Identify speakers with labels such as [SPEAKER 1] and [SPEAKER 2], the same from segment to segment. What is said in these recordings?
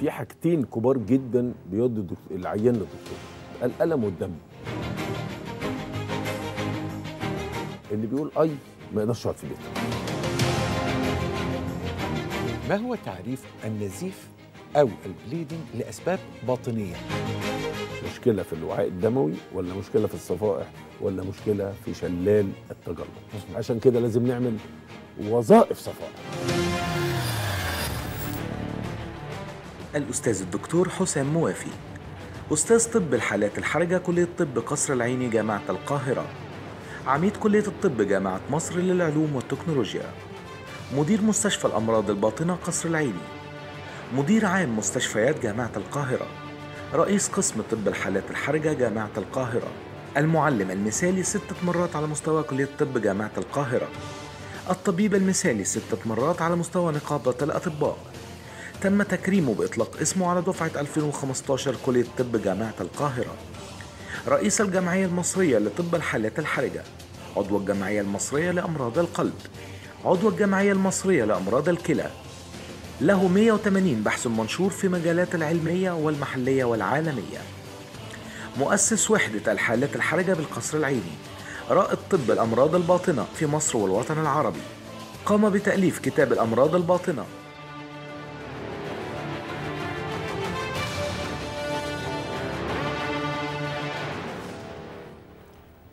[SPEAKER 1] في حاجتين كبار جدا بيدوا العيان للدكتور الالم والدم اللي بيقول اي ما يقدرش يقعد في بيته
[SPEAKER 2] ما هو تعريف
[SPEAKER 1] النزيف او البليدنج لاسباب باطنيه مشكله في الوعاء الدموي ولا مشكله في الصفائح ولا مشكله في شلال التجلط
[SPEAKER 3] عشان كده لازم نعمل وظائف صفائح الأستاذ الدكتور حسام موافي أستاذ طب الحالات الحرجة كلية طب قصر العيني جامعة القاهرة عميد كلية الطب جامعة مصر للعلوم والتكنولوجيا مدير مستشفى الأمراض الباطنة قصر العيني مدير عام مستشفيات جامعة القاهرة رئيس قسم طب الحالات الحرجة جامعة القاهرة المعلم المثالي ستة مرات على مستوى كلية طب جامعة القاهرة الطبيب المثالي ستة مرات على مستوى نقابة الأطباء تم تكريمه بإطلاق اسمه على دفعة 2015 كلية طب جامعة القاهرة رئيس الجمعية المصرية لطب الحالات الحرجة عضو الجمعية المصرية لأمراض القلب عضو الجمعية المصرية لأمراض الكلى له 180 بحث منشور في مجالات العلمية والمحلية والعالمية مؤسس وحدة الحالات الحرجة بالقصر العيني رائد طب الأمراض الباطنة في مصر والوطن العربي قام بتأليف كتاب الأمراض الباطنة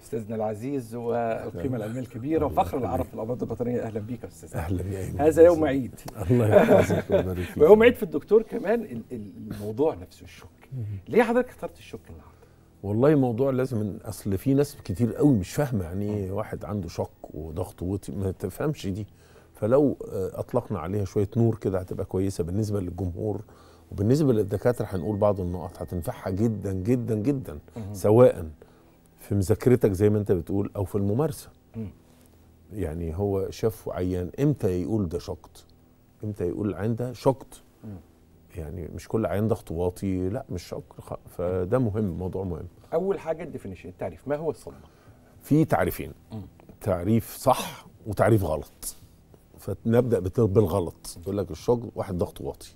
[SPEAKER 2] استاذنا العزيز والقيمه العلميه الكبيره وفخر العرب في الأمراض الوطنيه اهلا بيك يا استاذ اهلا بيك هذا يوم عيد الله يحفظك ويبارك فيك ويوم عيد في الدكتور كمان الموضوع نفسه الشك ليه حضرتك اخترت الشك النهارده؟
[SPEAKER 1] والله موضوع لازم اصل في ناس كتير قوي مش فاهمه يعني ايه آه. واحد عنده شك وضغط وطي ما تفهمش دي فلو آه، اطلقنا عليها شويه نور كده هتبقى كويسه بالنسبه للجمهور وبالنسبه للدكاتره هنقول بعض النقط هتنفعها جدا جدا جدا سواء في مذاكرتك زي ما انت بتقول او في الممارسه م. يعني هو شاف عيان امتى يقول ده شقط امتى يقول عنده شقط يعني مش كل عيان ضغط واطي لا مش شقط فده مهم موضوع مهم
[SPEAKER 2] اول حاجه الديفينيشن التعريف ما هو الصدمه
[SPEAKER 1] في تعريفين م. تعريف صح وتعريف غلط فنبدا بالغلط يقول لك الشقط واحد ضغط واطي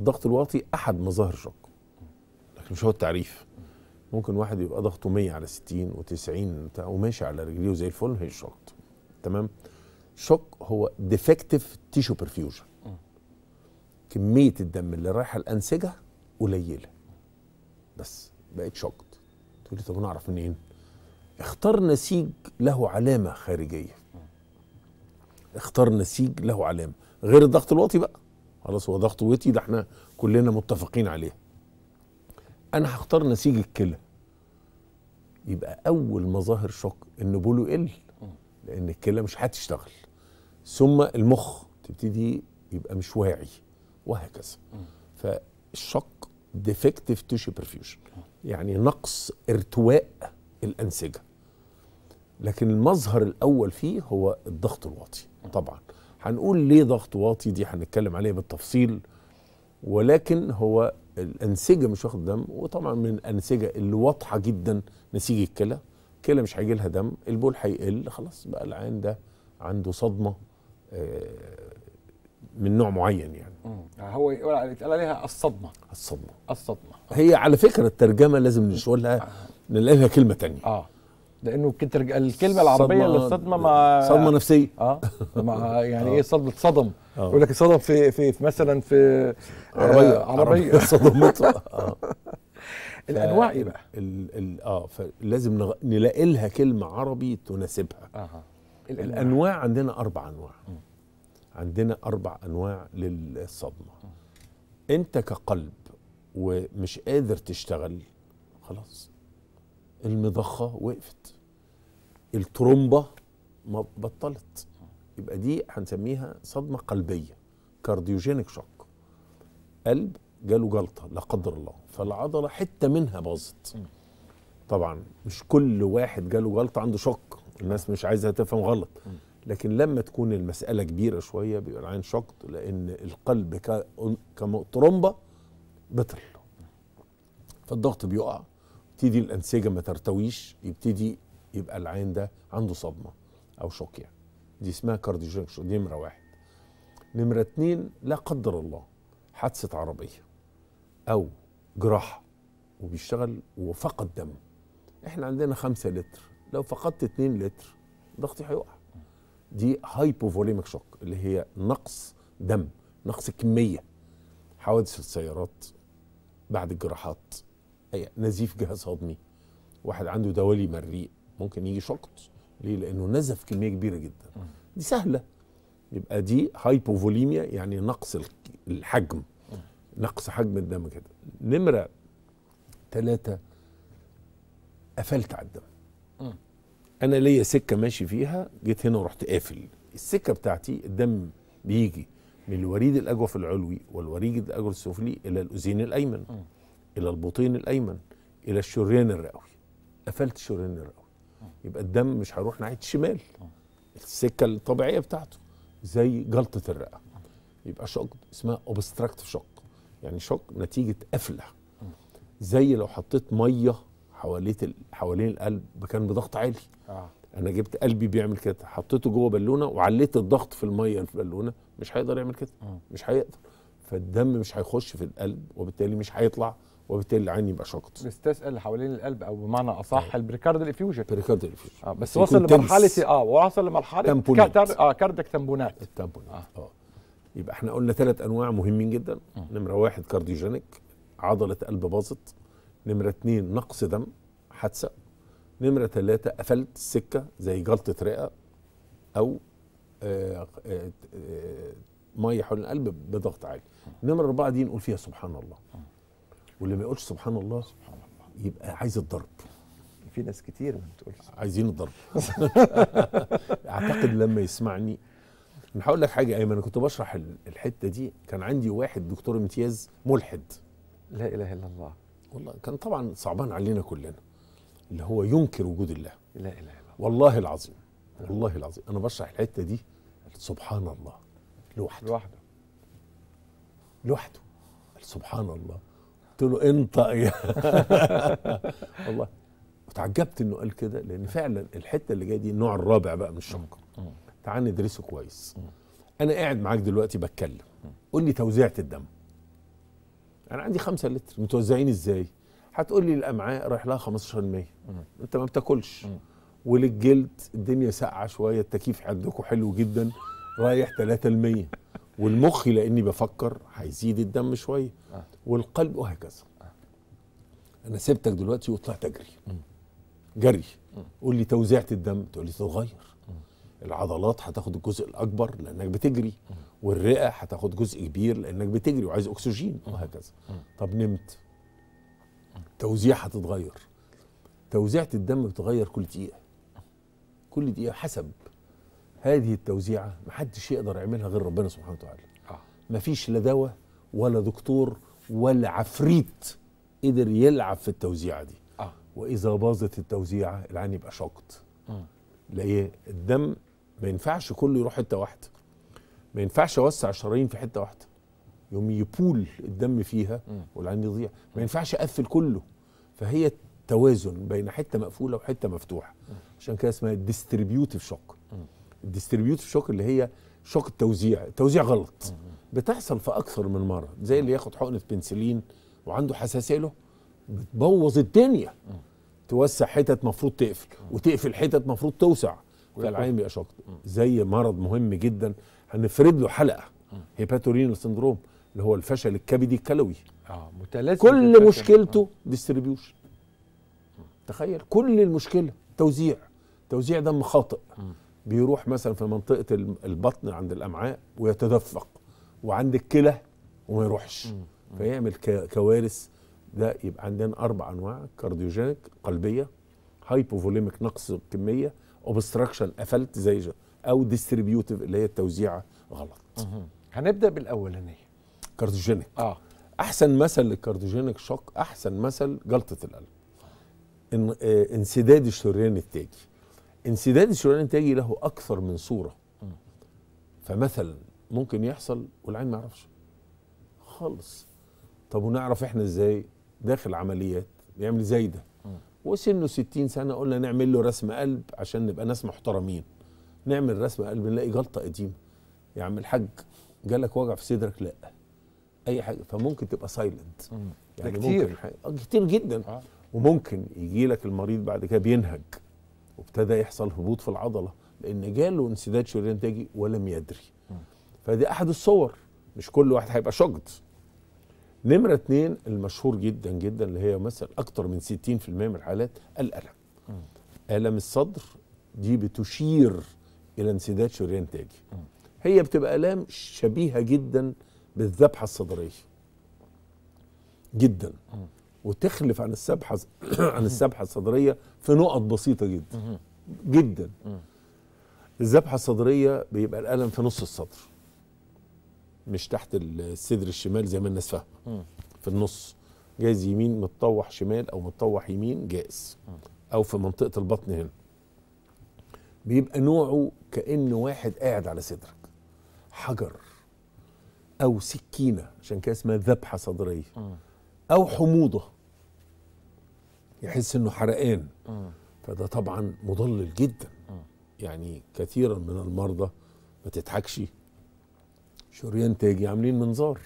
[SPEAKER 1] الضغط الواطي احد مظاهر الشق لكن مش هو التعريف ممكن واحد يبقى ضغطه 100 على 60 و90 وماشي على رجليه زي الفل هي شوكت تمام شوك هو ديفكتيف تيشو برفيوجن كميه الدم اللي رايحه الانسجه قليله بس بقت شوك تقول لي طب نعرف منين اختار نسيج له علامه خارجيه اختار نسيج له علامه غير الضغط الوطي بقى خلاص هو ضغط وطي ده احنا كلنا متفقين عليه انا هختار نسيج الكلى يبقى اول مظاهر شق ان بوله يقل لان الكلى مش هتشتغل ثم المخ تبتدي يبقى مش واعي وهكذا فالشق ديفكتيف تيشو برفيوجن يعني نقص ارتواء الانسجه لكن المظهر الاول فيه هو الضغط الواطي طبعا هنقول ليه ضغط واطي دي هنتكلم عليها بالتفصيل ولكن هو الانسجه مش واخد دم وطبعا من الانسجه اللي واضحه جدا نسيج الكلى الكلى مش هيجي لها دم البول هيقل خلاص بقى العين ده عنده صدمه آه، من نوع معين يعني,
[SPEAKER 2] يعني هو يتقال عليها الصدمه الصدمه
[SPEAKER 1] الصدمه هي على فكره الترجمه لازم نشولها آه. نلاقي لها كلمه تانية اه لانه كتر الكلمه العربيه اللي الصدمه
[SPEAKER 2] ما صدمه نفسيه اه مع يعني ايه صدمه صدم آه. يقول لك صدم في في مثلا في آه، عربيه عربيه اه الانواع ايه بقى؟
[SPEAKER 1] ال ال اه فلازم نلاقي لها كلمه عربي تناسبها آه. الانواع, الأنواع عندنا اربع انواع م. عندنا اربع انواع للصدمه م. انت كقلب ومش قادر تشتغل خلاص المضخه وقفت الترومبه ما بطلت يبقى دي هنسميها صدمه قلبيه كارديوجينيك شوك قلب جاله جلطه لا قدر الله فالعضله حته منها باظت طبعا مش كل واحد جاله جلطه عنده شوك الناس مش عايزه تفهم غلط لكن لما تكون المساله كبيره شويه بيبقى العين شوك لان القلب كترومبه بطل فالضغط بيقع تبتدي الانسجه ما ترتويش يبتدي يبقى العين ده عنده صدمه او شوك يعني دي اسمها كارديوجنكشن دي نمره واحد نمره اتنين لا قدر الله حادثه عربيه او جراحه وبيشتغل وفقد دم احنا عندنا خمسة لتر لو فقدت اتنين لتر ضغطي هيقع دي هايبوفوليميك شوك اللي هي نقص دم نقص كميه حوادث السيارات بعد الجراحات أي نزيف جهاز هضمي واحد عنده دوالي مريء ممكن يجي شقط ليه لانه نزف كميه كبيره جدا دي سهله يبقى دي هايبوفوليميا يعني نقص الحجم نقص حجم الدم كده نمره ثلاثة قفلت على الدم انا ليا سكه ماشي فيها جيت هنا ورحت قافل السكه بتاعتي الدم بيجي من الوريد الاجوف العلوي والوريد الاجوف السفلي الى الاذين الايمن م. الى البطين الايمن الى الشريان الرئوي قفلت الشريان الرئوي يبقى الدم مش هيروح ناحيه الشمال السكه الطبيعيه بتاعته زي جلطه الرئه يبقى شق اسمها اوبستراكتيف شق يعني شق نتيجه قفله زي لو حطيت ميه حواليه حوالين القلب كان بضغط عالي آه. انا جبت قلبي بيعمل كده حطيته جوه بالونه وعليت الضغط في الميه في البالونه مش هيقدر يعمل كده آه. مش هيقدر فالدم مش هيخش في القلب وبالتالي مش هيطلع وبالتالي العين يبقى شقط بيستثقل اللي حوالين القلب او بمعنى اصح البريكارد الافيوجن البريكارد الافيوجن اه بس وصل لمرحله إيه؟
[SPEAKER 2] اه وصل لمرحله كتر اه كاردك تمبونات التمبونات اه, آه.
[SPEAKER 1] يبقى احنا قلنا ثلاث انواع مهمين جدا نمره واحد كارديوجينيك عضله قلب باظت نمره اثنين نقص دم حادثه نمره ثلاثه قفلت السكه زي جلطه رئه او آه آه آه ميه حول القلب بضغط عالي نمره اربعه دي نقول فيها سبحان الله واللي ما يقولش سبحان الله سبحان الله يبقى عايز الضرب في ناس كتير ما بتقولش عايزين الضرب اعتقد لما يسمعني انا هقول لك حاجه ايمن انا كنت بشرح الحته دي كان عندي واحد دكتور امتياز ملحد لا اله الا الله والله كان طبعا صعبان علينا كلنا اللي هو ينكر وجود الله لا اله الا الله والله العظيم والله العظيم انا بشرح الحته دي سبحان الله لوحده لوحده لوحده سبحان الله قلت له انطق يا والله وتعجبت انه قال كده لان فعلا الحته اللي جايه دي النوع الرابع بقى من الشنقه تعال ندرسه كويس انا قاعد معاك دلوقتي بتكلم قول لي توزيعه الدم انا عندي 5 لتر متوزعين ازاي هتقول لي الامعاء رايح لها 15% انت ما بتاكلش وللجلد الدنيا ساقعه شويه التكييف عندكم حلو جدا رايح 3% والمخ لاني بفكر هيزيد الدم شويه آه. والقلب وهكذا آه. انا سبتك دلوقتي وطلعت اجري جري قول لي توزيعه الدم تقول لي تتغير العضلات هتاخد الجزء الاكبر لانك بتجري والرئه هتاخد جزء كبير لانك بتجري وعايز اكسجين وهكذا طب نمت توزيع هتتغير توزيعه الدم بتتغير كل دقيقه كل دقيقه حسب هذه التوزيعه محدش يقدر يعملها غير ربنا سبحانه وتعالى آه. مفيش لا دواء ولا دكتور ولا عفريت قدر يلعب في التوزيعه دي آه. واذا باظت التوزيعه العين يبقى شقط آه. لا لايه الدم ما ينفعش كله يروح حته واحده ما ينفعش اوسع الشرايين في حته واحده يوم يبول الدم فيها والعين يضيع ما ينفعش اقفل كله فهي توازن بين حته مقفوله وحته مفتوحه عشان كده اسمها ديستريبيوتيف شوك الديستريبيوتيف شوك اللي هي شوك التوزيع التوزيع غلط بتحصل في اكثر من مره زي اللي ياخد حقنه بنسلين وعنده حساسيه له بتبوظ الدنيا توسع حتت مفروض تقفل وتقفل حتت مفروض توسع فالعين بيبقى شوك زي مرض مهم جدا هنفرد له حلقه هيباتورينال سندروم اللي هو الفشل الكبدي الكلوي اه متلازم كل مشكلته آه. ديستريبيوشن تخيل كل المشكله توزيع توزيع دم خاطئ بيروح مثلا في منطقه البطن عند الامعاء ويتدفق وعند الكلى وما يروحش فيعمل كوارث ده يبقى عندنا اربع انواع كارديوجينيك قلبيه هايبوفوليميك نقص كميه اوبستراكشن قفلت زي جا. او ديستريبيوتيف اللي هي التوزيعه غلط هنبدا بالاولانيه كارديوجينيك اه احسن مثل للكارديوجينيك شوك احسن مثل جلطه القلب إن آه، انسداد الشريان التاجي انسداد الشريان الانتاجي له اكثر من صوره فمثلا ممكن يحصل والعين ما يعرفش خالص طب ونعرف احنا ازاي داخل عمليات بيعمل زي ده وسنه 60 سنه قلنا نعمل له رسم قلب عشان نبقى ناس محترمين نعمل رسم قلب نلاقي جلطه قديمه يا عم الحاج جالك وجع في صدرك لا اي حاجه فممكن تبقى سايلنت يعني كتير ممكن آه، كتير جدا آه. وممكن يجي لك المريض بعد كده بينهج وابتدى يحصل هبوط في العضله لان جاله انسداد شريان تاجي ولم يدري فدي احد الصور مش كل واحد هيبقى شجط نمرة اتنين المشهور جدا جدا اللي هي مثلا أكتر من 60% من الحالات الألم ألم الصدر دي بتشير إلى انسداد شريان تاجي هي بتبقى آلام شبيهة جدا بالذبحة الصدرية جدا وتخلف عن السبحه عن السبحه الصدريه في نقط بسيطه جدا جدا الذبحه الصدريه بيبقى الالم في نص الصدر مش تحت الصدر الشمال زي ما الناس فاهمه في النص جايز يمين متطوح شمال او متطوح يمين جائز او في منطقه البطن هنا بيبقى نوعه كأن واحد قاعد على صدرك حجر أو سكينة عشان كده اسمها ذبحة صدرية أو حموضة يحس انه حرقان آه. فده طبعا مضلل جدا آه. يعني كثيرا من المرضى ما تضحكش شريان تاجي عاملين منظار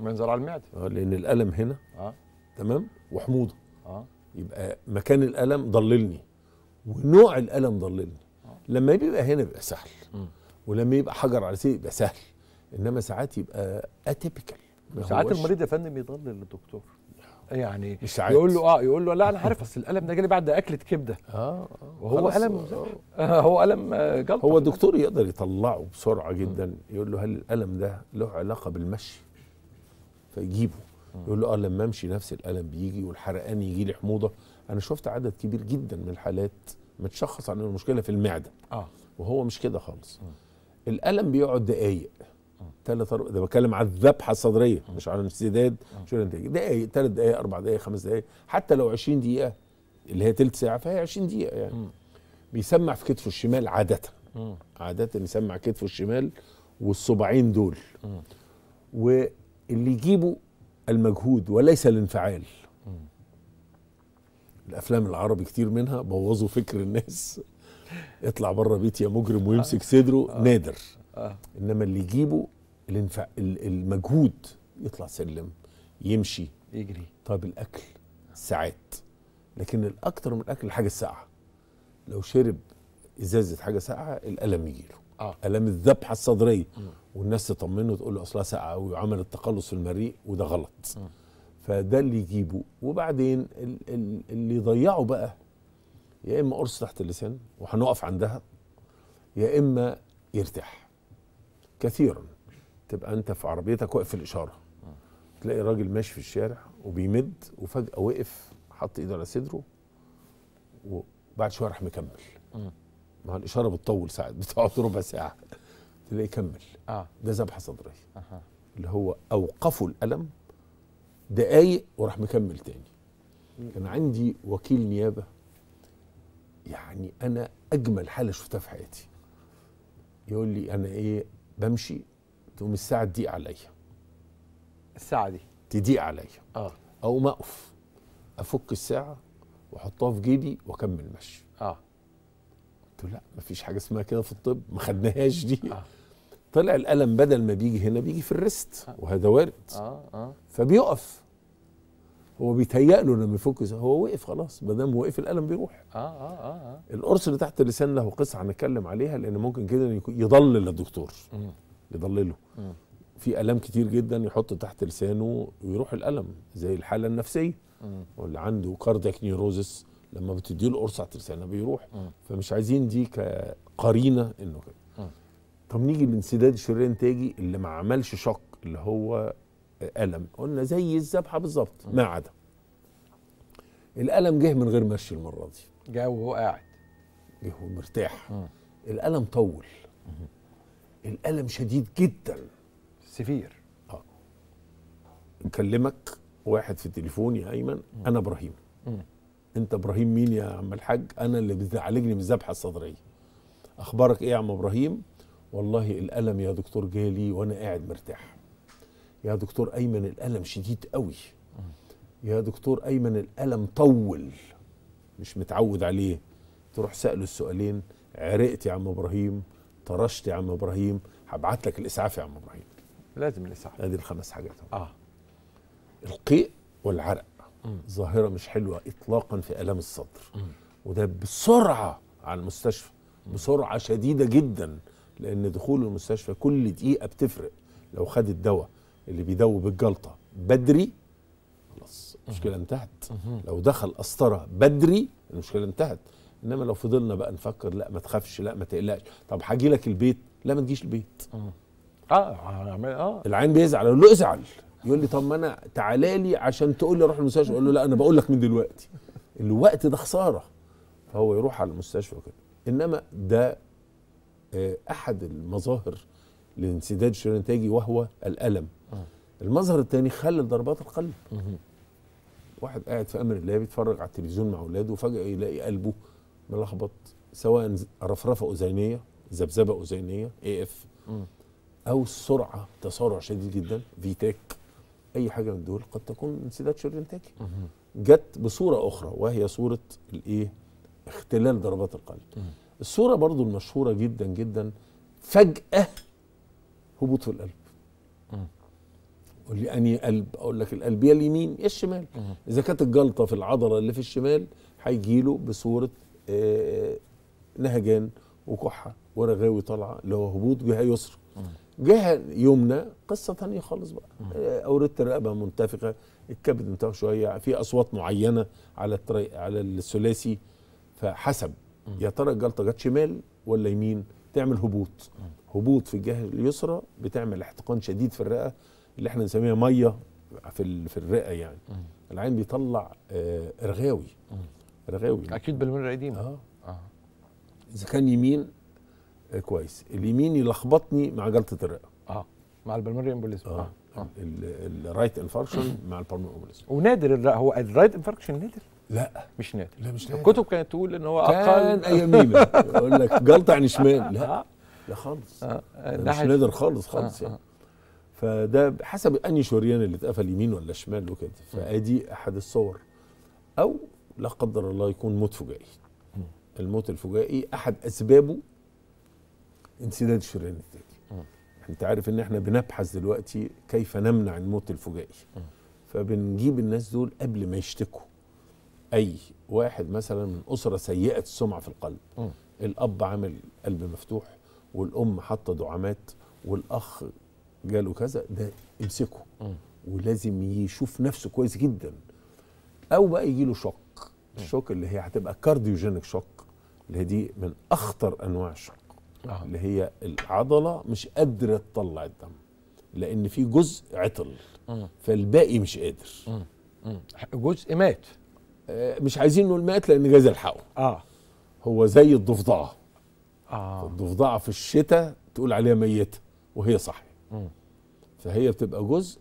[SPEAKER 1] منظار على المعده اه لان الالم هنا اه تمام وحموضه اه يبقى مكان الالم ضللني ونوع الالم ضللني آه. لما بيبقى هنا بيبقى سهل ولما يبقى حجر على سيدي يبقى سهل انما ساعات يبقى اتيبيكال ساعات المريض
[SPEAKER 2] يا فندم يضلل الدكتور
[SPEAKER 1] يعني إشعاعات. يقول له اه
[SPEAKER 2] يقول له لا انا عارف اصل الالم ده جالي بعد اكله كبده آه،, اه
[SPEAKER 1] وهو الم آه هو الم آه، جلطه هو الدكتور يقدر يطلعه بسرعه جدا م. يقول له هل الالم ده له علاقه بالمشي فيجيبه م. يقول له اه لما امشي نفس الالم بيجي والحرقان يجي لي حموضه انا شفت عدد كبير جدا من الحالات متشخص عن المشكله في المعده اه وهو مش كده خالص م. الالم بيقعد دقايق ثلاث أربع ده بتكلم على الذبحه الصدريه مش على الانسداد مش آه. على الانتاج دقائق ثلاث دقائق اربع دقائق خمس دقائق حتى لو 20 دقيقه اللي هي ثلث ساعه فهي 20 دقيقه يعني بيسمع في كتفه الشمال عاده عاده يسمع كتفه الشمال والصباعين دول واللي يجيبه المجهود وليس الانفعال الافلام العربي كتير منها بوظوا فكر الناس اطلع بره بيتي يا مجرم ويمسك صدره آه. نادر آه. انما اللي يجيبه الانف... المجهود يطلع سلم يمشي يجري طيب الاكل ساعات لكن الاكثر من الاكل حاجه الساقعه لو شرب ازازه حاجه ساقعه الالم يجيله آه. الم الذبحه الصدريه م. والناس تطمنه وتقول له اصلها ساقعه وعمل التقلص في المريء وده غلط م. فده اللي يجيبه وبعدين اللي يضيعه بقى يا اما قرص تحت اللسان وهنقف عندها يا اما يرتاح كثيرا تبقى انت في عربيتك واقف في الاشاره تلاقي راجل ماشي في الشارع وبيمد وفجاه وقف حط ايده على صدره وبعد شويه راح مكمل مع الاشاره بتطول ساعات بتقعد ربع ساعه تلاقيه كمل آه. ده ذبحه صدريه آه. اللي هو اوقفوا الالم دقايق وراح مكمل تاني كان عندي وكيل نيابه يعني انا اجمل حاله شفتها في حياتي يقول لي انا ايه بمشي تقوم الساعه تضيق عليا الساعه دي تضيق عليا اه اقوم اقف افك الساعه واحطها في جيبي واكمل مشي اه قلت له لا مفيش حاجه اسمها كده في الطب ما خدناهاش دي آه. طلع الالم بدل ما بيجي هنا بيجي في الريست آه. وهذا وارد آه. آه. فبيقف هو بيتهيأ له لما يفك هو وقف خلاص ما دام وقف الالم بيروح
[SPEAKER 2] آه،, اه اه اه القرص اللي تحت
[SPEAKER 1] اللسان له قصه هنتكلم عليها لان ممكن كده يضلل الدكتور يضلله في الام كتير جدا يحط تحت لسانه ويروح الالم زي الحاله النفسيه واللي عنده كاردياك نيروزس لما بتدي له قرص تحت لسانه بيروح فمش عايزين دي كقرينه انه كده طب نيجي لانسداد الشريان تاجي اللي ما عملش شق اللي هو الم قلنا زي الذبحه بالظبط ما عدا الالم جه من غير مشي المره دي جه وهو قاعد جه مرتاح الالم طول الالم شديد جدا سفير اه كلمك واحد في التليفون يا ايمن انا ابراهيم انت ابراهيم مين يا عم الحاج انا اللي بتعالجني من الذبحه الصدريه اخبارك ايه يا عم ابراهيم والله الالم يا دكتور جالي وانا قاعد مرتاح يا دكتور ايمن الالم شديد قوي يا دكتور ايمن الالم طول مش متعود عليه تروح ساله السؤالين عرقت يا عم ابراهيم طرشت يا عم ابراهيم هبعت لك الاسعاف يا عم ابراهيم لازم الاسعاف هذه الخمس حاجات اه القيء والعرق ظاهره مش حلوه اطلاقا في الام الصدر وده بسرعه على المستشفى بسرعه شديده جدا لان دخول المستشفى كل دقيقه بتفرق لو خد الدواء اللي بيدوب الجلطه بدري خلاص المشكله انتهت لو دخل قسطره بدري المشكله انتهت انما لو فضلنا بقى نفكر لا ما تخافش لا ما تقلقش طب هاجي لك البيت لا ما تجيش البيت
[SPEAKER 2] اه اه
[SPEAKER 1] العين بيزعل اقول له ازعل يقول لي طب ما انا تعالى لي عشان تقول لي اروح المستشفى اقول له لا انا بقول لك من دلوقتي الوقت ده خساره فهو يروح على المستشفى وكده انما ده آه، احد المظاهر لانسداد الشريان الانتاجي وهو الالم آه. المظهر الثاني خلل ضربات القلب واحد قاعد في امر الله بيتفرج على التلفزيون مع اولاده وفجاه يلاقي قلبه ملخبط سواء رفرفه اذينيه ذبذبه اذينيه اي اف او السرعه تسارع شديد جدا في تاك e اي حاجه من دول قد تكون انسداد شريان تاكي جت بصوره اخرى وهي صوره الايه اختلال ضربات القلب الصوره برضو المشهوره جدا جدا فجاه هبوط في القلب قول لي انهي قلب اقول لك القلب يا اليمين يا الشمال اذا كانت الجلطه في العضله اللي في الشمال هيجي له بصوره آه، نهجان وكحه ورغاوي طالعه اللي هو هبوط جهه يسرى جهه يمنى قصه ثانيه خالص بقى آه، اوردت الرقبه منتفخه الكبد انتفخ شويه في اصوات معينه على التري... على الثلاثي فحسب يا ترى الجلطه جت شمال ولا يمين تعمل هبوط هبوط في الجهه اليسرى بتعمل احتقان شديد في الرئه اللي احنا بنسميها ميه في في الرئه يعني العين بيطلع آه رغاوي رغاوي اكيد بالمرة القديمه آه. اه اذا كان يمين آه كويس اليمين يلخبطني مع جلطه الرئه اه مع البلمري امبوليزم اه, آه. آه. الرايت انفاركشن مع البلمري امبوليزم
[SPEAKER 2] ونادر الرأ هو الرايت انفاركشن نادر لا مش نادر لا مش نادر الكتب كانت تقول ان هو اقل كان ايامينا يقول لك جلطه عن شمال لا آه. لا خالص آه. آه، مش نادر خالص خالص آه. يعني آه.
[SPEAKER 1] فده حسب انهي شريان اللي اتقفل يمين ولا شمال وكده فادي احد الصور او لا قدر الله يكون موت فجائي الموت الفجائي احد اسبابه انسداد الشريان التالي يعني انت عارف ان احنا بنبحث دلوقتي كيف نمنع الموت الفجائي فبنجيب الناس دول قبل ما يشتكوا اي واحد مثلا من اسره سيئه السمعه في القلب الاب عامل قلب مفتوح والام حاطه دعامات والاخ جاله كذا ده امسكه ولازم يشوف نفسه كويس جدا او بقى يجي له شوك الشوك اللي هي هتبقى كارديوجينيك شوك اللي هي دي من اخطر انواع الشوك آه. اللي هي العضله مش قادره تطلع الدم لان في جزء عطل فالباقي مش قادر جزء مات آه، مش عايزين نقول مات لان جايز الحقه اه هو زي الضفدعه آه. الضفدعه في الشتاء تقول عليها ميته وهي صح فهي بتبقى جزء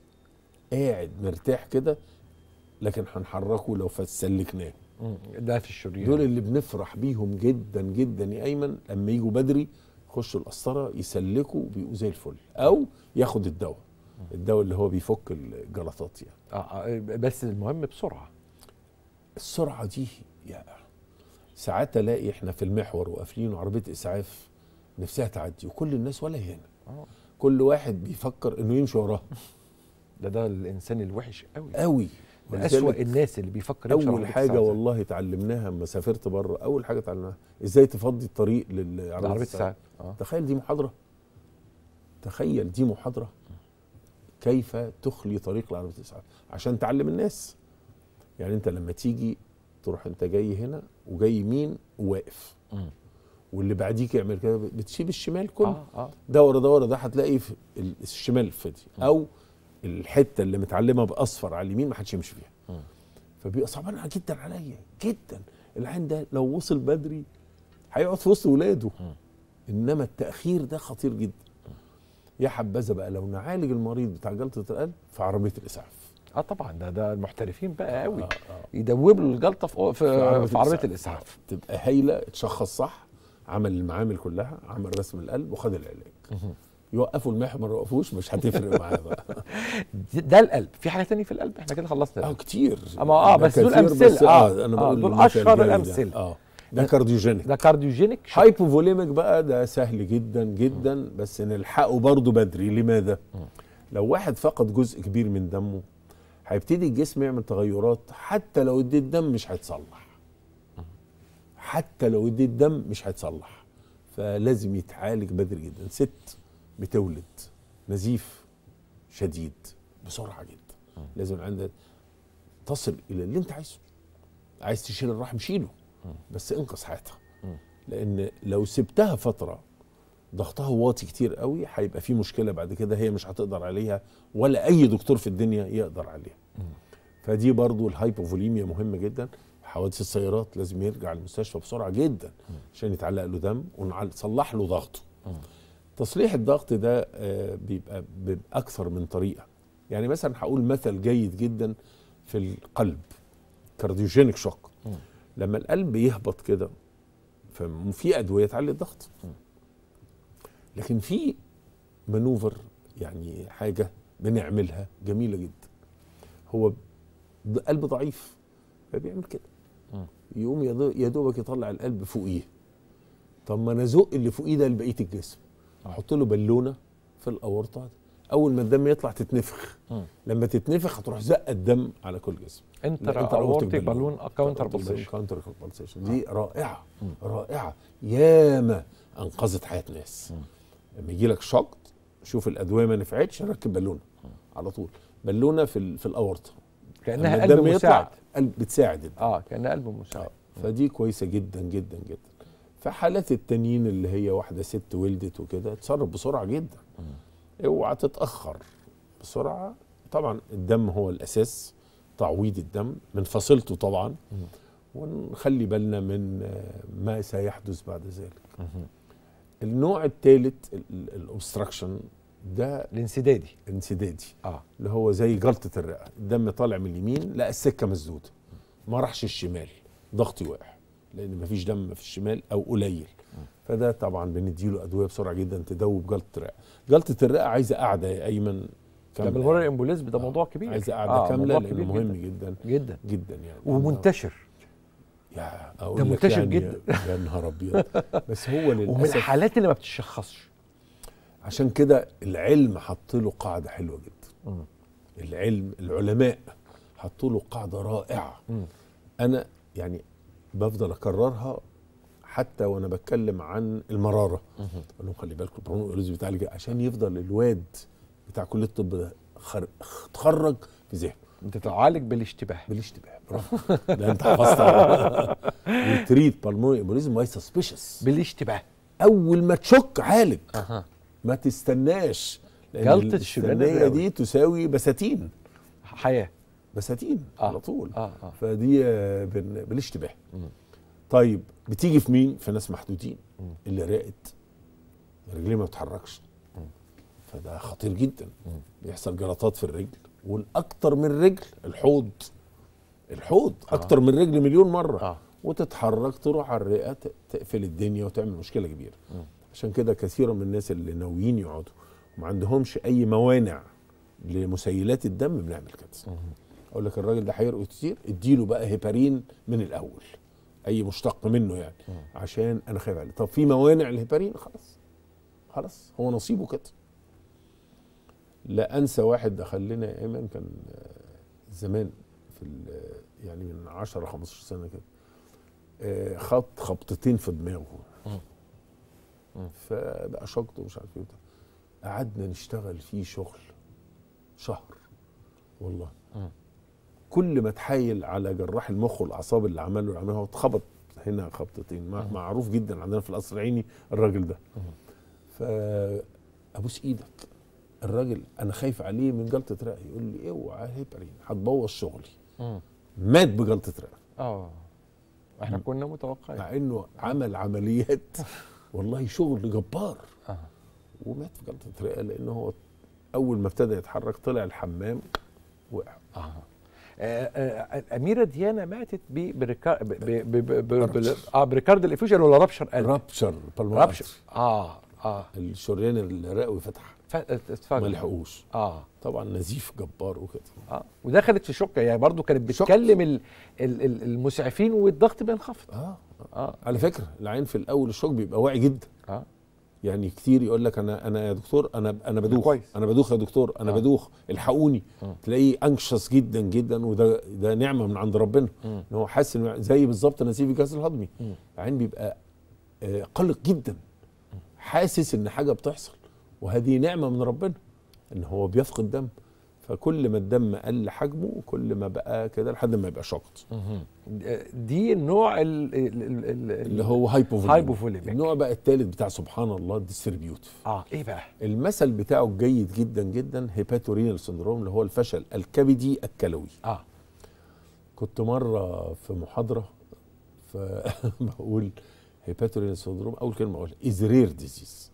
[SPEAKER 1] قاعد مرتاح كده لكن هنحركه لو فسلكناه ده في الشريان دول اللي بنفرح بيهم جدا جدا يا ايمن لما يجوا بدري يخشوا القسطره يسلكوا بيبقوا زي الفل او ياخد الدواء الدواء اللي هو بيفك الجلطات يعني آه, آه، بس المهم بسرعه السرعه دي يعني ساعات الاقي احنا في المحور وقافلين وعربيه اسعاف نفسها تعدي وكل الناس ولا هنا آه. كل واحد بيفكر انه يمشي وراها ده ده الانسان الوحش قوي قوي من الناس اللي بيفكر يمشي اول حاجه والله اتعلمناها لما سافرت بره اول حاجه اتعلمناها ازاي تفضي الطريق للعربيه الساعه آه. تخيل دي محاضره تخيل دي محاضره كيف تخلي طريق لعربيه الاسعاف عشان تعلم الناس يعني انت لما تيجي تروح انت جاي هنا وجاي يمين وواقف واللي بعديك يعمل كده بتسيب الشمال كله آه آه. ده ورا ده ورا ده هتلاقي في الشمال فاضي او الحته اللي متعلمه باصفر على اليمين ما حدش يمشي فيها فبيبقى صعبان جدا عليا جدا العين ده لو وصل بدري هيقعد في وسط ولاده م. انما التاخير ده خطير جدا م. يا حبذا بقى لو نعالج المريض بتاع جلطه القلب في عربيه الاسعاف اه طبعا ده ده المحترفين بقى آه، قوي آه آه. يدوب له الجلطه في في, عربية, في عربية الاسعاف تبقى هايله اتشخص صح عمل المعامل كلها عمل رسم القلب وخد العلاج يوقفوا المحور ما يوقفوش مش هتفرق معاه بقى ده القلب في حاجه تانية في القلب احنا كده خلصنا اه كتير اما اه بس دول امثله آه. اه, أنا آه، بقول دول اشهر يعني. الامثله اه ده كارديوجينيك ده كارديوجينيك هايبوفوليميك بقى ده سهل جدا جدا بس نلحقه برضه بدري لماذا؟ لو واحد فقد جزء كبير من دمه هيبتدي الجسم يعمل تغيرات حتى لو اديت دم مش هيتصلح حتى لو اديت دم مش هيتصلح فلازم يتعالج بدري جدا ست بتولد نزيف شديد بسرعه جدا لازم عندها تصل الى اللي انت عايزه عايز تشيل الرحم شيله بس انقذ حياتها لان لو سبتها فتره ضغطها واطي كتير قوي هيبقى في مشكله بعد كده هي مش هتقدر عليها ولا اي دكتور في الدنيا يقدر عليها فدي برضو الهايبوفوليميا مهم جدا حوادث السيارات لازم يرجع المستشفى بسرعه جدا عشان يتعلق له دم ونصلح له ضغطه تصليح الضغط ده آه، بيبقى باكثر من طريقه يعني مثلا هقول مثل جيد جدا في القلب كارديوجينيك شوك لما القلب يهبط كده ففي ادويه تعلي الضغط لكن في مانوفر يعني حاجه بنعملها جميله جدا هو قلب ضعيف فبيعمل كده يقوم يا دوبك يطلع القلب فوقيه طب ما انا ازق اللي فوقيه ده لبقيه الجسم آه. احط له بالونه في الاورطه اول ما الدم يطلع تتنفخ لما تتنفخ هتروح زقه الدم على كل جسم انتر اورتيك بالون كاونتر بالسيشن كاونتر بالسيشن دي آه. رائعه رائعه ياما انقذت حياه ناس م. لما يجي لك شقط شوف الادويه ما نفعتش ركب بالونه على طول بالونه في في الاورطه كانها قلب مساعد قلب بتساعد اه كانها قلب مساعد آه. فدي كويسه جدا جدا جدا فحالات التنين اللي هي واحده ست ولدت وكده اتصرف بسرعه جدا اوعى تتاخر بسرعه طبعا الدم هو الاساس تعويض الدم من فصيلته طبعا ونخلي بالنا من ما سيحدث بعد ذلك النوع الثالث الاوبستراكشن ده الانسدادي الانسدادي اه اللي هو زي جلطه الرئه الدم طالع من اليمين لا السكه مسدوده ما راحش الشمال ضغطي واقع لان مفيش دم في الشمال او قليل فده طبعا بنديله ادويه بسرعه جدا تدوب جلطه الرئه جلطه الرئه عايزه قاعده يا ايمن كامله ده بالهور ده موضوع كبير عايزه قاعده آه كامله لانه مهم جدا جدا جدا, جداً يعني ومنتشر ده منتشر يعني جدا يا نهار ابيض بس هو للاسف ومن الحالات
[SPEAKER 2] اللي ما بتشخصش
[SPEAKER 1] عشان كده العلم حط له قاعده حلوه جدا م. العلم العلماء حطوا له قاعده رائعه م. انا يعني بفضل اكررها حتى وانا بتكلم عن المراره اقول لهم خلي بالكم برونو اليزابيث عشان يفضل الواد بتاع كليه الطب ده تخرج في ذهنه انت تعالج بالاشتباه بالاشتباه ده انت حفظت وتريت بالمونري امبوليزم واي سسبيشس بالاشتباه اول ما تشك عالج ما تستناش جلطة الشرنية دي تساوي بساتين حياة بساتين آه. على طول آه. آه. فدي بالاشتباه طيب بتيجي في مين؟ في ناس محدودين مم. اللي راقت رجليه ما بتتحركش فده خطير جدا مم. بيحصل جلطات في الرجل والاكثر من رجل الحوض الحوض آه. من رجل مليون مره آه. وتتحرك تروح على الرئه تقفل الدنيا وتعمل مشكله كبيره عشان كده كثيرا من الناس اللي ناويين يقعدوا وما عندهمش اي موانع لمسيلات الدم بنعمل كده اقول لك الراجل ده هيرقد كتير اديله بقى هيبارين من الاول اي مشتق منه يعني عشان انا خايف عليه طب في موانع الهيبارين خلاص خلاص هو نصيبه كده لا انسى واحد دخل لنا يا ايمن كان آه، زمان في آه، يعني من 10 15 سنه كده آه، خط خبطتين في دماغه فبقى شقط ومش عارف ايه قعدنا نشتغل فيه شغل شهر والله كل ما تحايل على جراح المخ والاعصاب اللي عمله اللي يعني عمله اتخبط هنا خبطتين معروف جدا عندنا في القصر العيني الراجل ده فابوس ايدك الراجل انا خايف عليه من جلطه رقبه يقول لي اوعى إيه، هيبرين هتبوظ شغلي مم. مات بجلطه رقبه اه احنا كنا متوقعين مع انه عمل عمليات والله شغل جبار آه. ومات في جلطه لان هو اول ما ابتدى يتحرك طلع الحمام وقع آه. آه،, آه،, آه، اميره ديانا ماتت
[SPEAKER 2] بريكارد الافيوجن ولا رابشر قال رابشر
[SPEAKER 1] رابشر اه اه الشريان الرئوي فتح اتفاجئ ما لحقوش اه طبعا نزيف جبار وكده اه ودخلت في شقه يعني برضو كانت بتكلم ال ال ال المسعفين والضغط بينخفض اه اه على فكره العين في الاول الشوك بيبقى واعي جدا اه يعني كتير يقول لك انا انا يا دكتور انا انا بدوخ كويس. انا بدوخ يا دكتور انا آه. بدوخ الحقوني آه. تلاقيه انكشس جدا جدا وده ده نعمه من عند ربنا ان هو حاسس زي بالظبط نزيف الجهاز الهضمي العين بيبقى آه قلق جدا حاسس ان حاجه بتحصل وهذه نعمة من ربنا ان هو بيفقد دم فكل ما الدم قل حجمه كل ما بقى كده لحد ما يبقى شقط دي النوع الـ الـ الـ اللي هو هايبوفوليميك النوع بقى الثالث بتاع سبحان الله ديستريبيوتيف اه ايه بقى المثل بتاعه الجيد جدا جدا هيباتورينال سندروم اللي هو الفشل الكبدي الكلوي اه كنت مره في محاضره فبقول هيباتورينال سندروم اول كلمه اقولها از رير ديزيز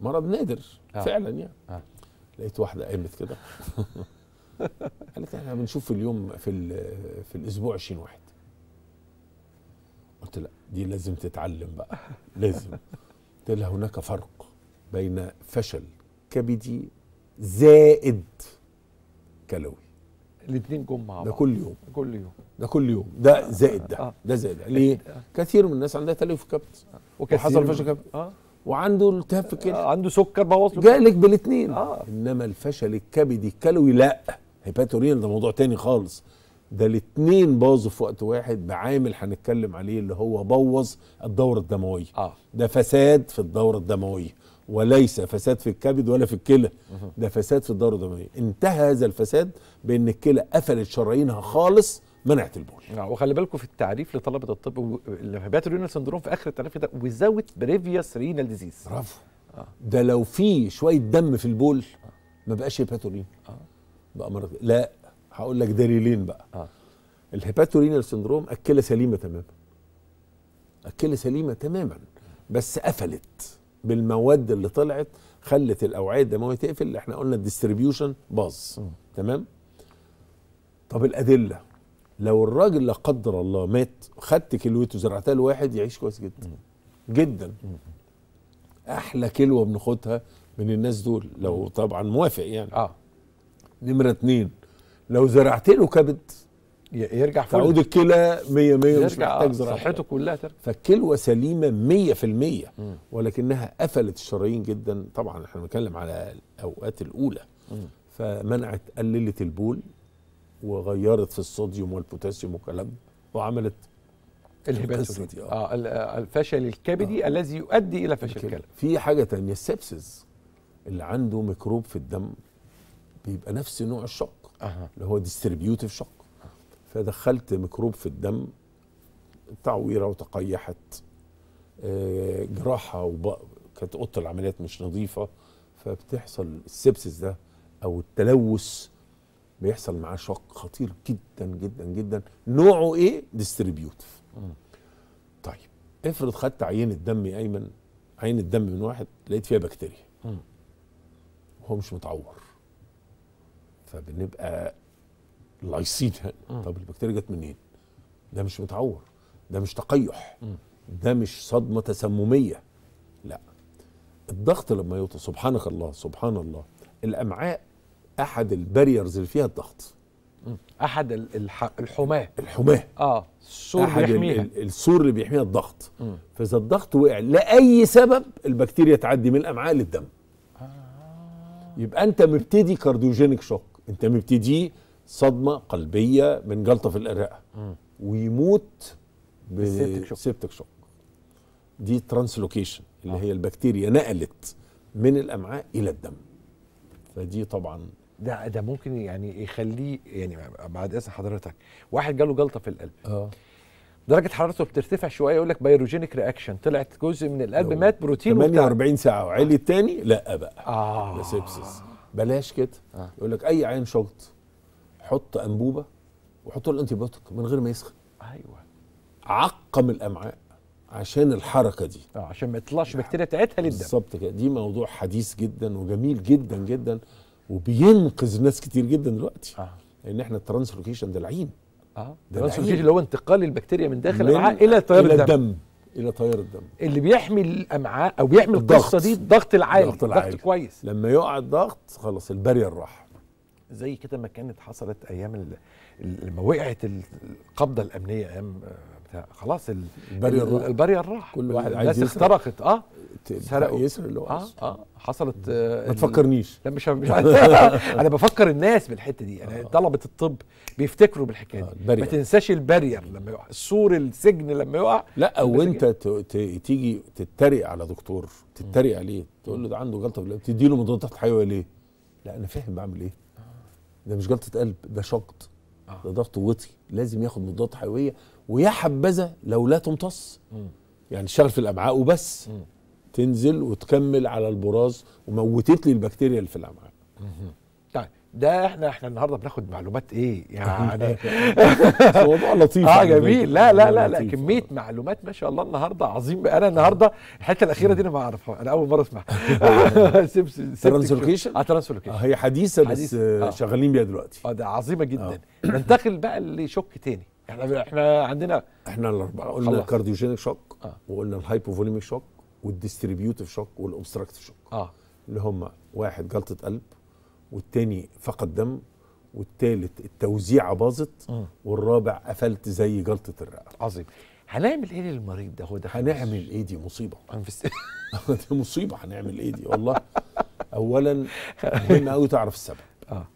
[SPEAKER 1] مرض نادر آه. فعلا يعني آه. لقيت واحده قامت كده قالت احنا بنشوف في اليوم في في الاسبوع 20 واحد قلت لا دي لازم تتعلم بقى لازم قلت لها هناك فرق بين فشل كبدي زائد كلوي الاثنين جم مع بعض ده كل يوم كل يوم ده كل يوم ده زائد ده آه. ده زائد ليه؟ آه. كثير من الناس عندها تلف كبد وحصل فشل كبد اه وعنده التهاب في الكلى آه، عنده سكر بوظ له جالك بالاثنين آه. انما الفشل الكبدي الكلوي لا هيباتورينال ده موضوع تاني خالص ده الاثنين باظوا في وقت واحد بعامل هنتكلم عليه اللي هو بوظ الدوره الدمويه آه. ده فساد في الدوره الدمويه وليس فساد في الكبد ولا في الكلى ده فساد في الدوره الدمويه انتهى هذا الفساد بان الكلى قفلت شرايينها خالص منعت البول نعم وخلي بالكم في التعريف لطلبه الطب
[SPEAKER 2] الهبات رينال سندروم في اخر التعريف ده ويزاوت بريفيوس رينال ديزيز برافو آه.
[SPEAKER 1] ده لو في شويه دم في البول ما بقاش هيباتورين آه. بقى مرض لا هقول لك دليلين بقى آه. الهيباتورينال سندروم اكله سليمه تماما اكله سليمه تماما بس قفلت بالمواد اللي طلعت خلت الاوعيه الدمويه تقفل احنا قلنا الديستريبيوشن باظ تمام طب الادله لو الراجل لا قدر الله مات خدت كلوته زرعتها لواحد يعيش كويس جدا جدا احلى كلوه بناخدها من الناس دول لو طبعا موافق يعني اه نمره اتنين لو زرعت له كبد
[SPEAKER 2] يرجع في تعود الكلى 100 100 مش محتاج آه، زراعه
[SPEAKER 1] صحته كلها ترجع فالكلوه سليمه 100% ولكنها قفلت الشرايين جدا طبعا احنا بنتكلم على الاوقات الاولى مم. فمنعت قللت البول وغيرت في الصوديوم والبوتاسيوم والكلام وعملت الهيباتوفيتي آه.
[SPEAKER 2] آه،, اه الفشل الكبدي آه. الذي يؤدي الى فشل الكلى
[SPEAKER 1] في حاجه تانية السبسز اللي عنده ميكروب في الدم بيبقى نفس نوع الشق آه. اللي هو ديستريبيوتيف شق فدخلت ميكروب في الدم تعويره وتقيحت آه جراحه وكانت اوضه العمليات مش نظيفه فبتحصل السبسس ده او التلوث بيحصل معاه شق خطير جدا جدا جدا نوعه ايه ديستريبيوتيف طيب افرض خدت عينه دم ايمن عينه دم من واحد لقيت فيها بكتيريا وهو مش متعور فبنبقى لايسين طب البكتيريا جت منين ده مش متعور ده مش تقيح ده مش صدمه تسمميه لا الضغط لما يوطى سبحانك الله سبحان الله الامعاء احد الباريرز اللي فيها الضغط احد الحماه الحماه اه السور اللي بيحميها السور اللي بيحميها الضغط فاذا الضغط وقع لاي سبب البكتيريا تعدي من الامعاء للدم آه. يبقى انت مبتدي كارديوجينيك شوك انت مبتدي صدمه قلبيه من جلطه في الرئه ويموت بسيبتك شوك دي ترانسلوكيشن اللي آه. هي البكتيريا نقلت من الامعاء الى الدم فدي طبعا ده ده ممكن يعني يخليه
[SPEAKER 2] يعني بعد اذن حضرتك واحد جاله جلطه في القلب اه درجه حرارته بترتفع شويه يقول لك بايروجينيك رياكشن طلعت جزء من القلب مات بروتين 48
[SPEAKER 1] ساعه وعلي التاني آه. لا بقى اه ده سيبسس بلاش كده آه. يقول لك اي عين شلط حط انبوبه وحط له الانتيبيوتيك من غير ما يسخن ايوه عقم الامعاء عشان الحركه دي اه عشان ما يطلعش بكتيريا بتاعتها للدم بالظبط كده دي موضوع حديث جدا وجميل جدا جدا وبينقذ ناس كتير جدا دلوقتي آه. لان احنا الترانسلوكيشن ده العين اه الترانسلوكيشن اللي
[SPEAKER 2] هو انتقال البكتيريا من داخل الامعاء الى تيار الدم, الدم.
[SPEAKER 1] الى تيار الدم
[SPEAKER 2] اللي بيحمي الامعاء او بيحمي القصه دي الضغط العالي الضغط العالي
[SPEAKER 1] كويس لما يقع الضغط خلاص البارير راح
[SPEAKER 2] زي كده ما كانت حصلت ايام لما وقعت القبضه الامنيه ايام خلاص راح البرير راح كل واحد عايز الناس اخترقت اه سرقوا يسر اللي هو اه اه حصلت آه، ما تفكرنيش لا مش مش انا بفكر الناس بالحته دي يعني انا آه. طلبه الطب بيفتكروا بالحكايه دي آه ما تنساش البارير لما يقع السور السجن لما يقع لا وانت
[SPEAKER 1] تيجي تتريق على دكتور تتريق عليه تقول له ده عنده جلطه في تدي له مضادات حيويه ليه؟ لا انا فاهم بعمل ايه آه. ده مش جلطه قلب ده شقط ده ضغط وطي لازم ياخد مضادات حيويه ويا حبذا لو لا تمتص يعني تشتغل في الامعاء وبس تنزل وتكمل على البراز وموتت لي البكتيريا اللي في الامعاء طيب ده احنا احنا النهارده بناخد
[SPEAKER 2] معلومات ايه يعني موضوع لطيف اه يعني، جميل لا لا لا لا كميه معلومات ما شاء الله النهارده عظيم انا النهارده الحته الاخيره دي انا ما اعرفها انا اول مره اسمعها
[SPEAKER 1] ترانسلوكيشن اه ترانسلوكيشن آه، هي حديثه بس آه. شغالين بيها دلوقتي اه ده
[SPEAKER 2] عظيمه جدا آه. ننتقل بقى لشق تاني احنا احنا عندنا احنا الاربعه قلنا
[SPEAKER 1] الكارديوجينيك شوك آه. وقلنا الهايبوفوليميك شوك والديستريبيوتيف شوك والاوبستراكتيف شوك اه اللي هم واحد جلطه قلب والتاني فقد دم والتالت التوزيعه باظت والرابع قفلت زي جلطه الرئه عظيم هنعمل ايه للمريض ده هو ده هنعمل ايه دي مصيبه دي مصيبه هنعمل ايه دي والله اولا مهم قوي تعرف السبب اه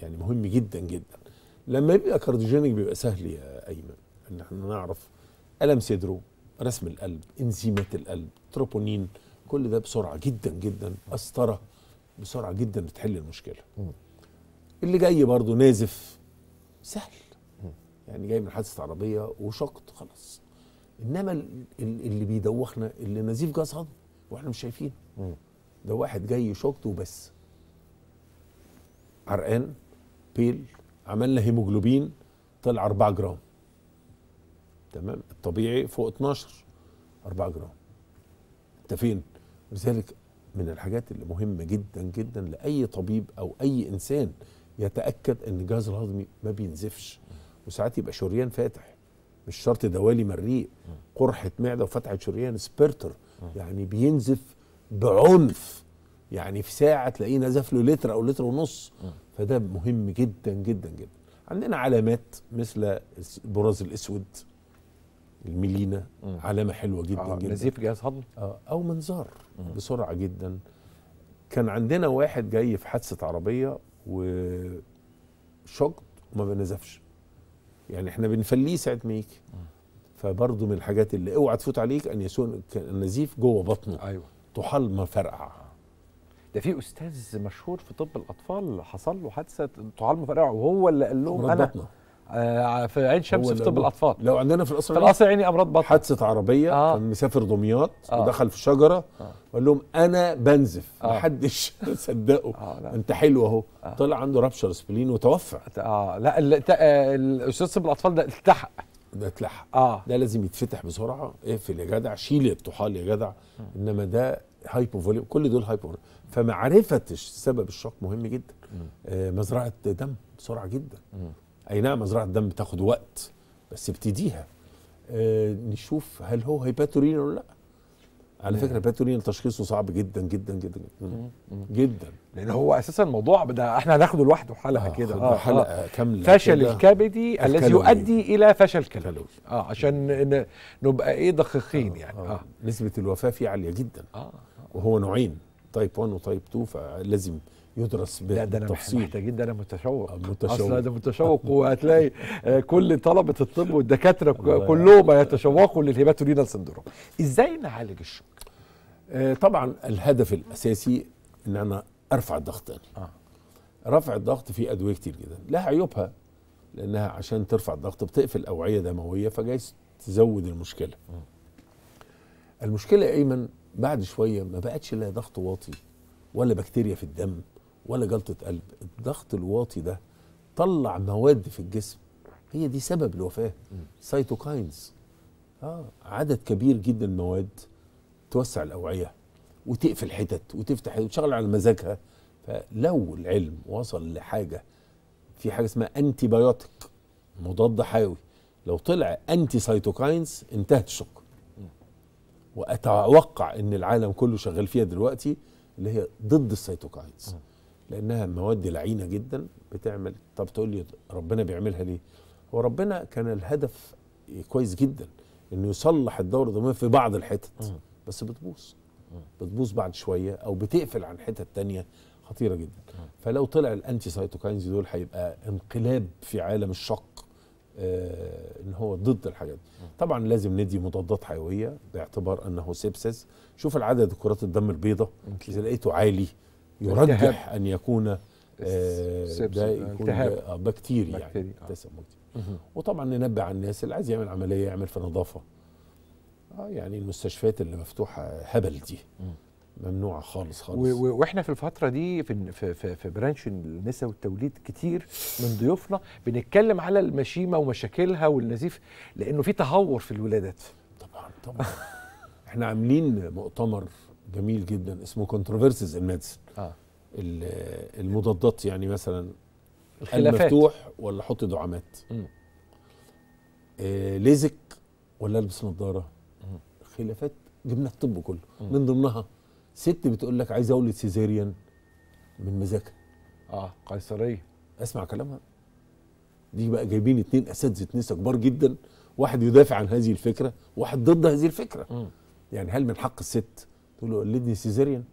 [SPEAKER 1] يعني مهم جدا جدا لما يبقى كارديوجينيك بيبقى سهل يا ايمن ان احنا نعرف الم صدره رسم القلب انزيمات القلب تروبونين كل ده بسرعه جدا جدا قسطره بسرعه جدا بتحل المشكله اللي جاي برضه نازف سهل يعني جاي من حادثه عربيه وشقط خلاص انما اللي بيدوخنا اللي نزيف جهاز هضمي واحنا مش شايفينه ده واحد جاي شقط وبس عرقان بيل عملنا هيموجلوبين طلع 4 جرام تمام الطبيعي فوق 12 4 جرام انت فين لذلك من الحاجات اللي مهمة جدا جدا لأي طبيب أو أي إنسان يتأكد أن الجهاز الهضمي ما بينزفش وساعات يبقى شريان فاتح مش شرط دوالي مريء قرحة معدة وفتحة شريان سبيرتر يعني بينزف بعنف يعني في ساعة تلاقيه نزف له لتر أو لتر ونص فده مهم جدا جدا جدا عندنا علامات مثل البراز الاسود الميلينا علامه حلوه جدا آه جدا نزيف جهاز هضم آه او منظار بسرعه جدا كان عندنا واحد جاي في حادثه عربيه وشقط وما بنزفش يعني احنا بنفليه ساعه ما يجي فبرضه من الحاجات اللي اوعى تفوت عليك ان يكون النزيف جوه بطنه ايوه طحال ما فرقع ده في استاذ مشهور في طب الاطفال حصل له حادثه طعال مفرقع وهو اللي
[SPEAKER 2] قال لهم انا بطنة.
[SPEAKER 1] آه في عين
[SPEAKER 2] شمس في طب الاطفال لو عندنا في القصر في القصر
[SPEAKER 1] عيني امراض بطن حادثه عربيه آه. كان مسافر دمياط آه. ودخل في شجره آه. وقال لهم انا بنزف آه. محدش صدقه آه انت حلو اهو آه. طلع عنده رابشر سبلين وتوفى اه لا الاستاذ آه، طب الاطفال ده التحق ده اتلحق آه. ده لازم يتفتح بسرعه اقفل إيه يا جدع شيل الطحال يا جدع انما ده فوليوم كل دول هايبو فمعرفه سبب الشوك مهم جدا آه مزرعه دم بسرعه جدا اي نعم مزرعه دم بتاخد وقت بس ابتديها آه نشوف هل هو هيباتورين ولا لا على فكره باتورين تشخيصه صعب جدا جدا جدا جدا, جدا. لان هو اساسا الموضوع ده احنا هناخده لوحده حلقه آه كده آه،, آه حلقه آه
[SPEAKER 2] كامله فشل الكبدي الذي يؤدي الى فشل كلوي اه عشان نبقى
[SPEAKER 1] ايه دقيقين آه يعني آه. آه. نسبه الوفاه فيه عاليه جدا اه وهو نوعين تايب 1 وتايب 2 فلازم يدرس بالتفصيل ده, ده انا محتاجين ده انا متشوق آه، متشوق اصلا ده
[SPEAKER 2] متشوق وهتلاقي آه، كل طلبه الطب والدكاتره كلهم يتشوقوا
[SPEAKER 1] للهيباتولينال سندروم ازاي نعالج الشوك آه، طبعا الهدف الاساسي ان انا ارفع الضغط تاني يعني. آه. رفع الضغط في ادويه كتير جدا لها عيوبها لانها عشان ترفع الضغط بتقفل اوعيه دمويه فجايز تزود المشكله م. المشكله ايمن بعد شويه ما بقتش لا ضغط واطي ولا بكتيريا في الدم ولا جلطه قلب الضغط الواطي ده طلع مواد في الجسم هي دي سبب الوفاه سايتوكاينز اه عدد كبير جدا المواد توسع الاوعيه وتقفل حتت وتفتح وتشغل على مزاجها فلو العلم وصل لحاجه في حاجه اسمها انتي بايوتيك مضاد حيوي لو طلع انتي سايتوكاينز انتهت الشكر واتوقع ان العالم كله شغال فيها دلوقتي اللي هي ضد السيتوكاينز لانها مواد لعينه جدا بتعمل طب تقول لي ربنا بيعملها ليه؟ هو ربنا كان الهدف كويس جدا انه يصلح الدوره الدمويه في بعض الحتت بس بتبوظ بتبوظ بعد شويه او بتقفل عن حتت تانية خطيره جدا فلو طلع الانتي سايتوكاينز دول هيبقى انقلاب في عالم الشق ان آه، هو ضد الحاجات دي طبعا لازم ندي مضادات حيويه باعتبار انه سيبسس شوف العدد كرات الدم البيضاء اذا لقيته عالي يرجح ان يكون آه، ده آه، يكون بكتيري, يعني وطبعا ننبه على الناس اللي عايز يعمل عمليه يعمل في نظافه اه يعني المستشفيات اللي مفتوحه هبل دي ممنوعة خالص خالص
[SPEAKER 2] واحنا في الفتره دي في في في برانش النساء والتوليد كتير من ضيوفنا بنتكلم على المشيمه ومشاكلها والنزيف لانه في تهور في الولادات
[SPEAKER 1] طبعا طبعا احنا عاملين مؤتمر جميل جدا اسمه كونتروفيرسيز ان اه المضادات يعني مثلا الخلافات المفتوح ولا حط دعامات آه ليزك ولا البس نظاره خلافات جبنا الطب كله من ضمنها ست بتقول لك عايزه اولد سيزيريان من مزاجها اه قيصريه اسمع كلامها دي بقى جايبين اتنين اساتذه نسا كبار جدا واحد يدافع عن هذه الفكره واحد ضد هذه الفكره م. يعني هل من حق الست تقول له ولدني سيزيريان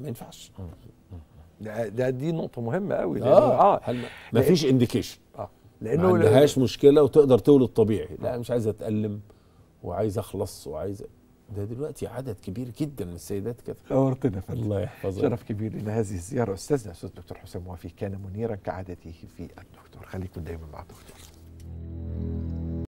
[SPEAKER 1] ما ينفعش
[SPEAKER 2] ده, ده دي نقطه مهمه قوي اه, آه. آه.
[SPEAKER 1] ما فيش انديكيشن اه لانه ما عندهاش مشكله وتقدر تولد طبيعي لا آه. مش عايزه اتالم وعايز اخلص وعايز ده دلوقتي عدد كبير جدا من السيدات كده نورتنا يا فندم الله يحفظك شرف كبير لنا هذه الزياره استاذنا استاذ دكتور حسام وافي كان منيرا كعادته
[SPEAKER 2] في الدكتور خليكم دايما مع الدكتور